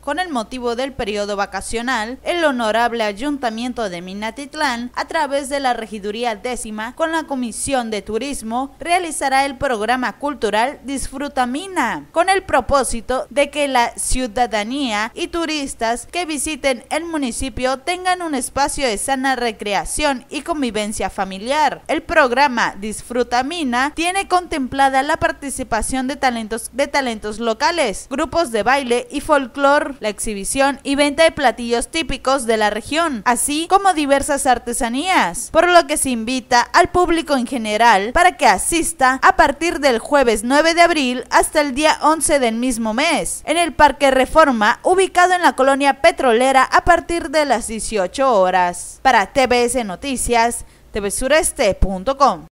Con el motivo del periodo vacacional, el honorable Ayuntamiento de Minatitlán, a través de la Regiduría Décima, con la Comisión de Turismo, realizará el programa cultural Disfruta Mina, con el propósito de que la ciudadanía y turistas que visiten el municipio tengan un espacio de sana recreación y convivencia familiar. El programa Disfruta Mina tiene contemplada la participación de talentos, de talentos locales, grupos de baile y folclore la exhibición y venta de platillos típicos de la región, así como diversas artesanías, por lo que se invita al público en general para que asista a partir del jueves 9 de abril hasta el día 11 del mismo mes, en el Parque Reforma, ubicado en la colonia petrolera a partir de las 18 horas. Para TBS Noticias, tvsureste.com.